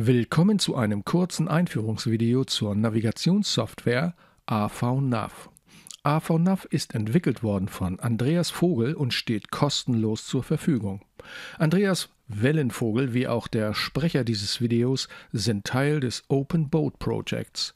Willkommen zu einem kurzen Einführungsvideo zur Navigationssoftware AVNav. AVNav ist entwickelt worden von Andreas Vogel und steht kostenlos zur Verfügung. Andreas Wellenvogel wie auch der Sprecher dieses Videos sind Teil des Open Boat Projects.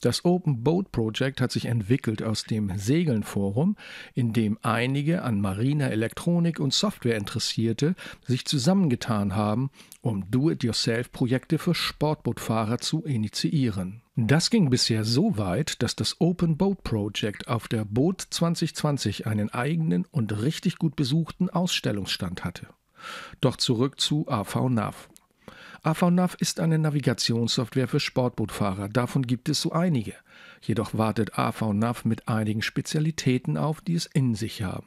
Das Open Boat Project hat sich entwickelt aus dem Segelnforum, in dem einige an mariner Elektronik und Software Interessierte sich zusammengetan haben, um Do-it-yourself-Projekte für Sportbootfahrer zu initiieren. Das ging bisher so weit, dass das Open Boat Project auf der Boot 2020 einen eigenen und richtig gut besuchten Ausstellungsstand hatte. Doch zurück zu AVNav. AVNav ist eine Navigationssoftware für Sportbootfahrer. Davon gibt es so einige. Jedoch wartet AVNav mit einigen Spezialitäten auf, die es in sich haben.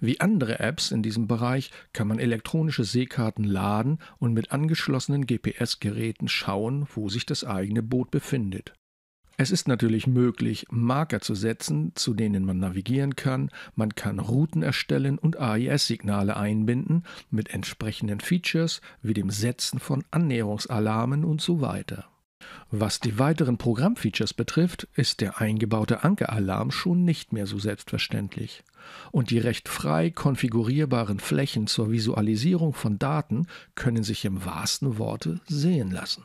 Wie andere Apps in diesem Bereich kann man elektronische Seekarten laden und mit angeschlossenen GPS-Geräten schauen, wo sich das eigene Boot befindet. Es ist natürlich möglich, Marker zu setzen, zu denen man navigieren kann, man kann Routen erstellen und AIS-Signale einbinden mit entsprechenden Features wie dem Setzen von Annäherungsalarmen und so weiter. Was die weiteren Programmfeatures betrifft, ist der eingebaute Ankeralarm schon nicht mehr so selbstverständlich. Und die recht frei konfigurierbaren Flächen zur Visualisierung von Daten können sich im wahrsten Worte sehen lassen.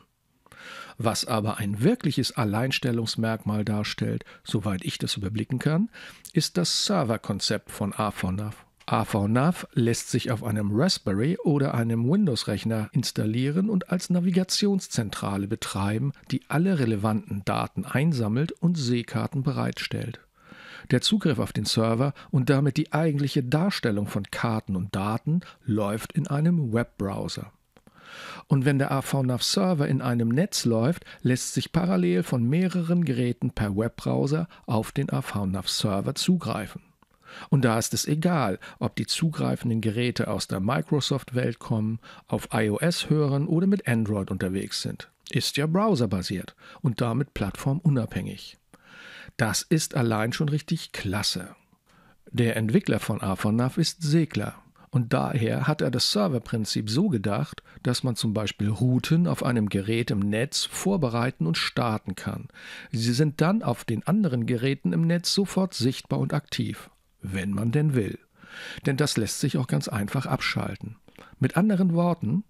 Was aber ein wirkliches Alleinstellungsmerkmal darstellt, soweit ich das überblicken kann, ist das Serverkonzept von AVNAV. AVNAV lässt sich auf einem Raspberry oder einem Windows-Rechner installieren und als Navigationszentrale betreiben, die alle relevanten Daten einsammelt und Seekarten bereitstellt. Der Zugriff auf den Server und damit die eigentliche Darstellung von Karten und Daten läuft in einem Webbrowser. Und wenn der AVNAV-Server in einem Netz läuft, lässt sich parallel von mehreren Geräten per Webbrowser auf den AVNAV-Server zugreifen. Und da ist es egal, ob die zugreifenden Geräte aus der Microsoft-Welt kommen, auf iOS hören oder mit Android unterwegs sind. Ist ja browserbasiert und damit plattformunabhängig. Das ist allein schon richtig klasse. Der Entwickler von AVNAV ist Segler und daher hat er das Serverprinzip so gedacht, dass man zum Beispiel Routen auf einem Gerät im Netz vorbereiten und starten kann. Sie sind dann auf den anderen Geräten im Netz sofort sichtbar und aktiv, wenn man denn will. Denn das lässt sich auch ganz einfach abschalten. Mit anderen Worten,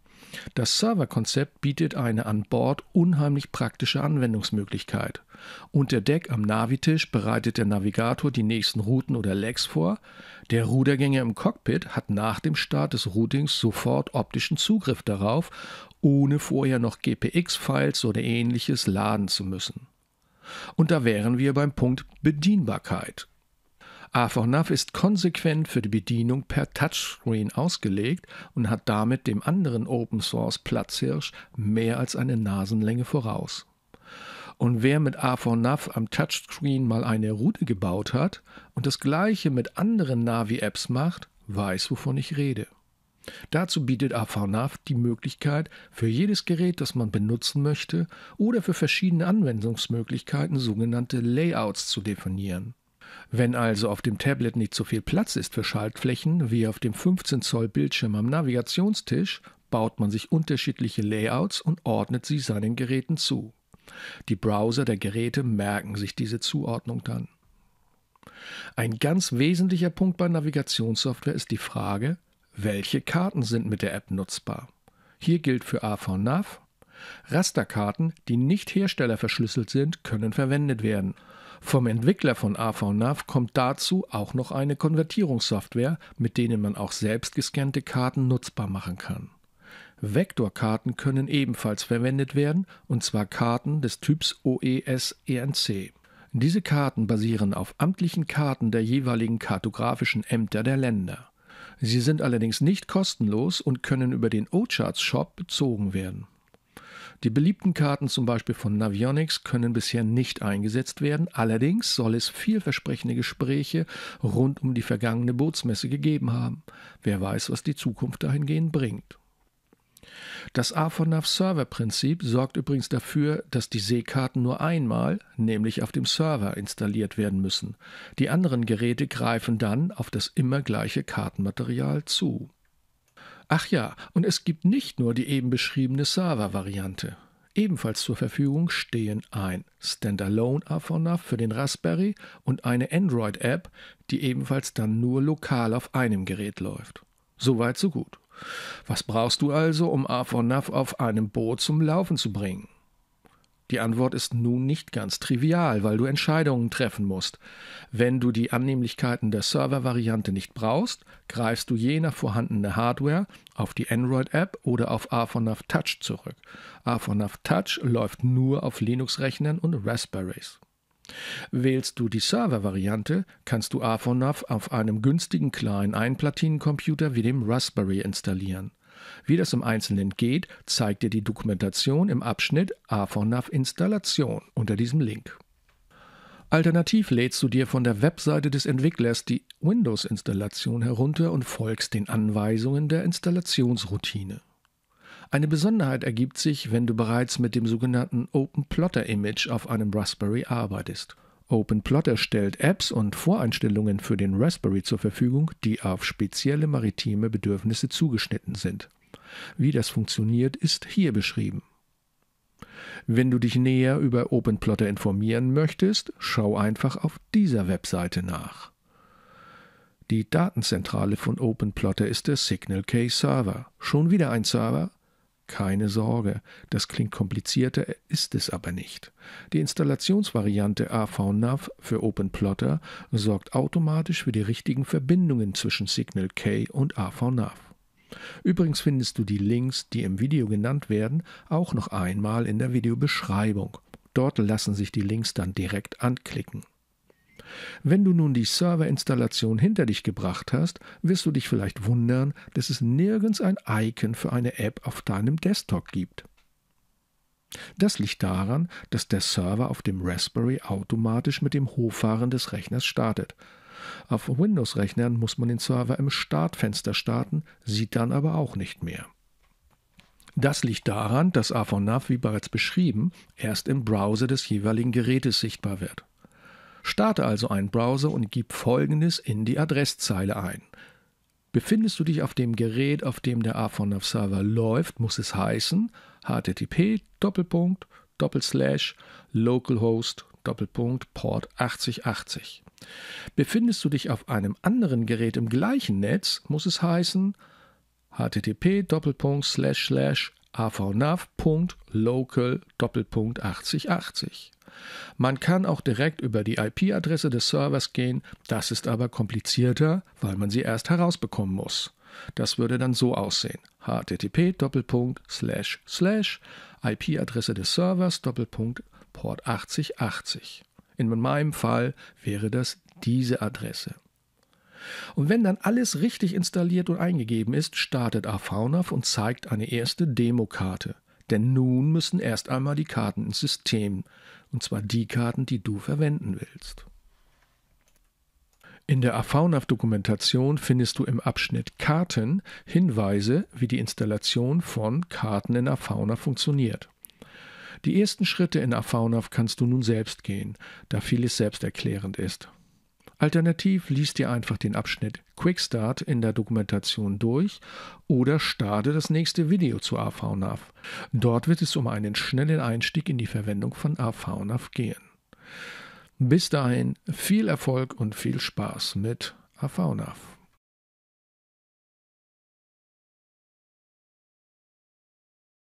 das Serverkonzept bietet eine an Bord unheimlich praktische Anwendungsmöglichkeit. Unter Deck am Navitisch bereitet der Navigator die nächsten Routen oder Legs vor. Der Rudergänger im Cockpit hat nach dem Start des Routings sofort optischen Zugriff darauf, ohne vorher noch GPX-Files oder ähnliches laden zu müssen. Und da wären wir beim Punkt Bedienbarkeit. AVNAV ist konsequent für die Bedienung per Touchscreen ausgelegt und hat damit dem anderen Open Source Platzhirsch mehr als eine Nasenlänge voraus. Und wer mit AVNAV am Touchscreen mal eine Route gebaut hat und das gleiche mit anderen Navi-Apps macht, weiß, wovon ich rede. Dazu bietet AVNAV die Möglichkeit, für jedes Gerät, das man benutzen möchte oder für verschiedene Anwendungsmöglichkeiten sogenannte Layouts zu definieren. Wenn also auf dem Tablet nicht so viel Platz ist für Schaltflächen wie auf dem 15 Zoll Bildschirm am Navigationstisch, baut man sich unterschiedliche Layouts und ordnet sie seinen Geräten zu. Die Browser der Geräte merken sich diese Zuordnung dann. Ein ganz wesentlicher Punkt bei Navigationssoftware ist die Frage, welche Karten sind mit der App nutzbar? Hier gilt für AVNav, Rasterkarten, die nicht herstellerverschlüsselt sind, können verwendet werden – vom Entwickler von AVNav kommt dazu auch noch eine Konvertierungssoftware, mit denen man auch selbst gescannte Karten nutzbar machen kann. Vektorkarten können ebenfalls verwendet werden, und zwar Karten des Typs OES-ENC. Diese Karten basieren auf amtlichen Karten der jeweiligen kartografischen Ämter der Länder. Sie sind allerdings nicht kostenlos und können über den o charts Shop bezogen werden. Die beliebten Karten zum Beispiel von Navionics können bisher nicht eingesetzt werden, allerdings soll es vielversprechende Gespräche rund um die vergangene Bootsmesse gegeben haben. Wer weiß, was die Zukunft dahingehend bringt. Das AFONAV-Server-Prinzip sorgt übrigens dafür, dass die Seekarten nur einmal, nämlich auf dem Server, installiert werden müssen. Die anderen Geräte greifen dann auf das immer gleiche Kartenmaterial zu. Ach ja, und es gibt nicht nur die eben beschriebene Sava-Variante. Ebenfalls zur Verfügung stehen ein Standalone Avona für den Raspberry und eine Android-App, die ebenfalls dann nur lokal auf einem Gerät läuft. Soweit so gut. Was brauchst du also, um Avonaf auf einem Boot zum Laufen zu bringen? Die Antwort ist nun nicht ganz trivial, weil du Entscheidungen treffen musst. Wenn du die Annehmlichkeiten der Server-Variante nicht brauchst, greifst du je nach vorhandene Hardware auf die Android-App oder auf Afonav Touch zurück. Afonav Touch läuft nur auf Linux-Rechnern und Raspberries. Wählst du die Server-Variante, kannst du Afonav auf einem günstigen kleinen Einplatinencomputer wie dem Raspberry installieren. Wie das im Einzelnen geht, zeigt dir die Dokumentation im Abschnitt AVNAV Installation unter diesem Link. Alternativ lädst du dir von der Webseite des Entwicklers die Windows-Installation herunter und folgst den Anweisungen der Installationsroutine. Eine Besonderheit ergibt sich, wenn du bereits mit dem sogenannten Open Plotter Image auf einem Raspberry arbeitest. OpenPlot erstellt Apps und Voreinstellungen für den Raspberry zur Verfügung, die auf spezielle maritime Bedürfnisse zugeschnitten sind. Wie das funktioniert, ist hier beschrieben. Wenn du dich näher über OpenPlotter informieren möchtest, schau einfach auf dieser Webseite nach. Die Datenzentrale von OpenPlotter ist der Signal K Server. Schon wieder ein Server? Keine Sorge, das klingt komplizierter, ist es aber nicht. Die Installationsvariante AVNav für OpenPlotter sorgt automatisch für die richtigen Verbindungen zwischen Signal K und AVNav. Übrigens findest du die Links, die im Video genannt werden, auch noch einmal in der Videobeschreibung. Dort lassen sich die Links dann direkt anklicken. Wenn du nun die Serverinstallation hinter dich gebracht hast, wirst du dich vielleicht wundern, dass es nirgends ein Icon für eine App auf deinem Desktop gibt. Das liegt daran, dass der Server auf dem Raspberry automatisch mit dem Hochfahren des Rechners startet. Auf Windows-Rechnern muss man den Server im Startfenster starten, sieht dann aber auch nicht mehr. Das liegt daran, dass AVNAV, wie bereits beschrieben, erst im Browser des jeweiligen Gerätes sichtbar wird. Starte also einen Browser und gib folgendes in die Adresszeile ein. Befindest du dich auf dem Gerät, auf dem der AFONAV Server läuft, muss es heißen http localhost port 8080. Befindest du dich auf einem anderen Gerät im gleichen Netz, muss es heißen http Doppelpunkt slash slash avnav.local.8080. Man kann auch direkt über die IP-Adresse des Servers gehen, das ist aber komplizierter, weil man sie erst herausbekommen muss. Das würde dann so aussehen: http IP-Adresse des Servers Port 8080. In meinem Fall wäre das diese Adresse. Und wenn dann alles richtig installiert und eingegeben ist, startet AVNAV und zeigt eine erste Demokarte. Denn nun müssen erst einmal die Karten ins System, und zwar die Karten, die du verwenden willst. In der AVNAV-Dokumentation findest du im Abschnitt Karten Hinweise, wie die Installation von Karten in AVNAV funktioniert. Die ersten Schritte in AVNAV kannst du nun selbst gehen, da vieles selbsterklärend ist. Alternativ liest ihr einfach den Abschnitt Quickstart in der Dokumentation durch oder starte das nächste Video zu AVNAV. Dort wird es um einen schnellen Einstieg in die Verwendung von AVNAV gehen. Bis dahin viel Erfolg und viel Spaß mit AVNAV.